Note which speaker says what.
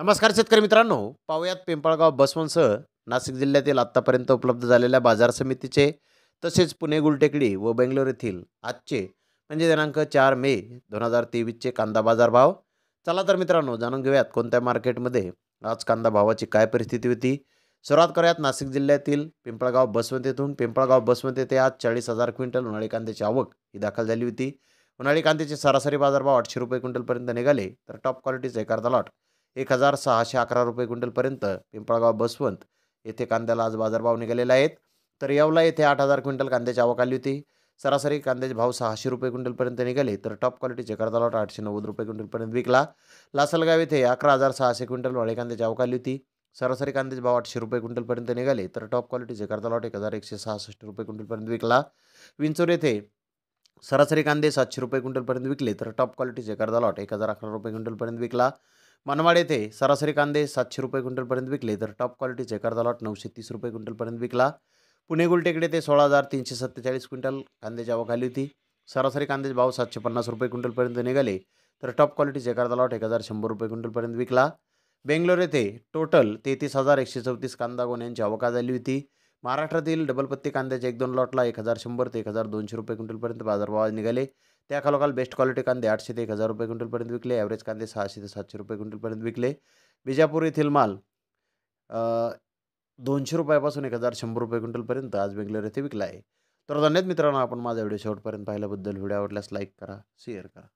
Speaker 1: नमस्कार शेतकरी मित्रांनो पाहूयात पिंपळगाव बसवंतसह नाशिक जिल्ह्यातील आत्तापर्यंत उपलब्ध झालेल्या बाजार समितीचे तसेच पुणे गुलटेकडी व बेंगलोर येथील आजचे म्हणजे दिनांक चार मे दोन हजार तेवीसचे कांदा बाजार भाव चला तर मित्रांनो जाणून घेऊयात कोणत्या मार्केटमध्ये आज कांदा भावाची काय परिस्थिती होती सुरुवात करूयात नाशिक जिल्ह्यातील पिंपळगाव बसवंत येथून पिंपळगाव बसवंत येथे आज चाळीस हजार क्विंटल उन्हाळी कांद्याची आवक ही दाखल झाली होती उन्हाळी कांद्याचे सरासरी बाजारभाव आठशे रुपये क्विंटलपर्यंत निघाले तर टॉप क्वालिटीचे एकार लॉट एक हजार सहाशे अकरा रुपये क्विंटलपर्यंत पिंपळगाव बसवंत येथे कांद्याला आज बाजारभाव निघालेला आहेत तर येवला येथे आठ हजार क्विंटल कांद्याची आवक आली होती सरासरी कांद्याचे भाव सहाशे रुपये क्विंटलपर्यंत निघाले तर टॉप क्वालिटीचे कर्जालॉट आठशे नव्वद रुपये क्विंटलपर्यंत विकला लासलगाव येथे अकरा हजार सहाशे क्विंटल वाळे कांद्याची आवक आली होती सरासरी कांद्याचे भाव आठशे रुपये क्विंटलपर्यंत निघाले तर टॉप क्वालिटीचे कर्जालॉट एक हजार एकशे सहासष्ट रुपये क्विंटलपर्यंत विकला विंचोर येथे सरासरी कांदे सातशे रुपये क्विंटलपर्यंत विकले तर टॉप क्वालिटीचे कर्जालॉट एक हजार अकरा रुपये क्विंटलपर्यंत विकला मनमाड येथे सरासरी कांदे सातशे रुपये क्विंटलपर्यंत विकले तर टॉप क्वालिटीचे लॉट नऊशे तीस रुपये क्विंटलपर्यंत विकला पुणे गुलटेकडे ते सोळा हजार तीनशे सत्तेचाळीस क्विंटल कांद्याची आवक आली होती सरासरी कांद्याचे भाव सातशे पन्नास रुपये क्विंटलपर्यंत निघाले तर टॉप क्वालिटीचे लॉट एक हजार शंभर रुपये क्विंटलपर्यंत विकला बेंगलोर येथे टोटल तेहतीस हजार एकशे चौतीस कांदा गोण्यांची आवक झाली होती महाराष्ट्रातील डबलपत्ती कांद्याच्या एक दोन लॉटला एक हजार शंभर ते एक हजार दोनशे रुपये क्विंटलपर्यंत बाजारभाव निघाले त्याखालोखाल बेस्ट क्वालिटी कांदे आठशे ते एक हजार रुपये क्विंटलपर्यंत विकले ॲव्हरेज कांदे सहाशे ते सातशे रुपये क्विंटलपर्यंत विकले बिजापूर येथील माल दोनशे रुपयापासून एक हजार शंभर रुपये क्विंटलपर्यंत आज बेंगलोर येथे विकला आहे तर धन्यवाद मित्रांनो आपण माझा व्हिडिओ शेवटपर्यंत पाहिल्याबद्दल व्हिडिओ आवडल्यास लाईक करा शेअर करा